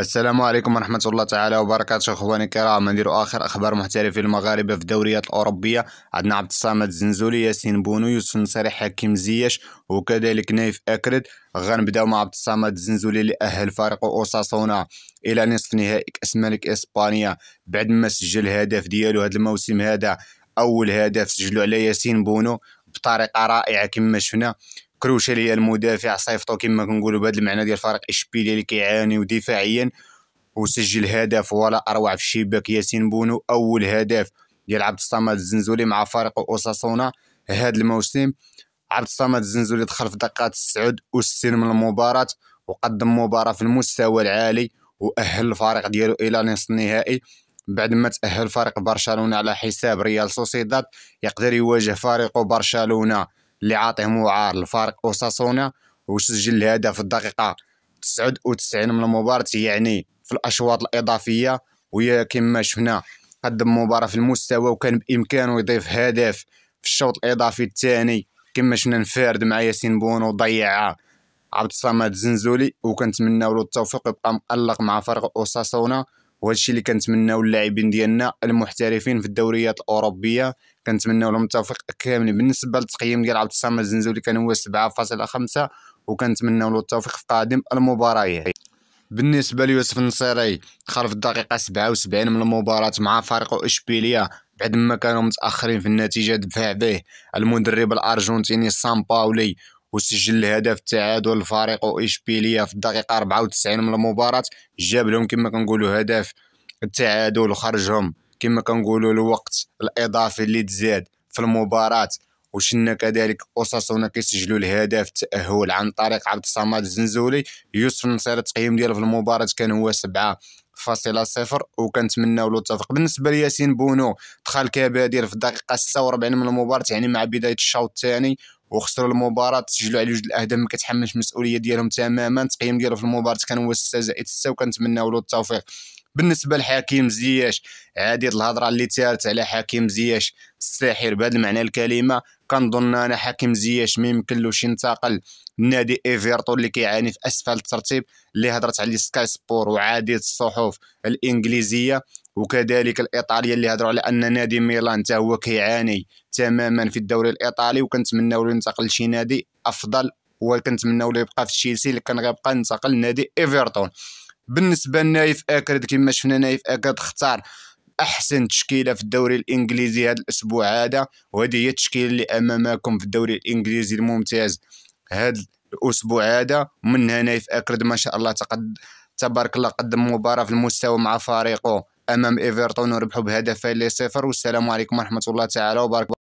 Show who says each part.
Speaker 1: السلام عليكم ورحمة الله تعالى وبركاته اخواني الكرام نديروا اخر اخبار محترفي المغاربة في الدوريات الاوروبية عندنا عبد الصمد الزنزولي ياسين بونو يوسف نصري حكيم زياش وكذلك نايف اكرد غنبداو مع عبد الصمد الزنزولي اللي اهل فريق اوساسونا الى نصف نهائي كاس ملك اسبانيا بعد ما سجل الهدف ديالو هذا الموسم هذا اول هدف سجلو على ياسين بونو بطريقه رائعه كما شفنا كروشالي المدافع صيفطو كما كنقولوا بهذا المعنى ديال فريق اشبيليا اللي كيعاني ودفاعيا وسجل هدف ولا اروع في الشباك ياسين بونو اول هدف ديال عبد الصمد الزنزولي مع فريق اوساسونا هذا الموسم عبد الصمد الزنزولي دخل في دقات 69 من المباراة وقدم مباراة في المستوى العالي وأهل الفريق ديالو إلى نصف النهائي بعد ما تأهل فريق برشلونة على حساب ريال سوسيداد يقدر يواجه فريق برشلونة اللي عاطيه معار لفارق اوساسونا وسجل الهدف في الدقيقه 99 من المباراه يعني في الاشواط الاضافيه ويا كما شفنا قدم مباراه في المستوى وكان بامكانه يضيف هدف في الشوط الاضافي الثاني كما شفنا انفرد مع ياسين بونو ضيع عبد الصمد الزنزولي وكنتمناو له التوفيق يبقى مقلق مع فرق اوساسونا وهذا الشيء اللي كنتمناو اللاعبين ديالنا المحترفين في الدوريات الاوروبيه كنتمناو لهم التوفيق كامل بالنسبه للتقييم ديال عبد الصمد الزنزولي كان هو 7.5 وكنتمناو له التوفيق في قادم المباريات بالنسبه ليوسف النصيري دخل في الدقيقه 77 من المباراه مع فريق اشبيليا بعد ما كانوا متاخرين في النتيجه دفع به المدرب الارجنتيني سامباولي وسجل الهدف التعادل الفريق اشبيليه في الدقيقه 94 من المباراه جاب لهم كما كنقولوا هدف التعادل وخرجهم كما كنقولوا الوقت الاضافي اللي تزاد في المباراه وشنا كذلك اوساسونا كيسجلوا الهدف التاهل عن طريق عبد الصمد الزنزولي يوسف النصير التقييم ديالو في المباراه كان هو سبعة فاصلة صفر وكنتمناو له التوفيق بالنسبة لياسين بونو دخل كبادر في الدقيقة 46 من المباراة يعني مع بداية الشوط الثاني وخسروا المباراه تسجلوا على جوج الاهداف ما كتحملش المسؤوليه ديالهم تماما التقييم ديالو في المباراه كان هو 6 زائد 6 وكنتمناو له التوفيق بالنسبه لحكيم زياش عادي الهضره اللي تارت على حكيم زياش الساحر بهذا المعنى الكلمه كنظن انا حكيم زياش ما يمكنلوش ينتقل نادي ايفرتون اللي كيعاني في اسفل الترتيب اللي هضرت عليه سكاي سبور وعادي الصحف الانجليزيه وكذلك الايطاليه اللي هضروا على ان نادي ميلان حتى هو كيعاني تماما في الدوري الايطالي وكنتمناو له ينتقل لشي نادي افضل وكنتمناو له يبقى في تشيلسي اللي كان غيبقى ينتقل لنادي ايفرتون بالنسبه لنايف اكرد كما شفنا نايف اكرد اختار احسن تشكيله في الدوري الانجليزي هذا الاسبوع هذا وهذه هي التشكيله اللي امامكم في الدوري الانجليزي الممتاز هذا الاسبوع هذا منها نايف اكرد ما شاء الله تقد تبارك الله قدم مباراه في المستوى مع فريقه امام ايفرتون وربحوا بهدفين لصفر والسلام عليكم ورحمه الله تعالى وبركاته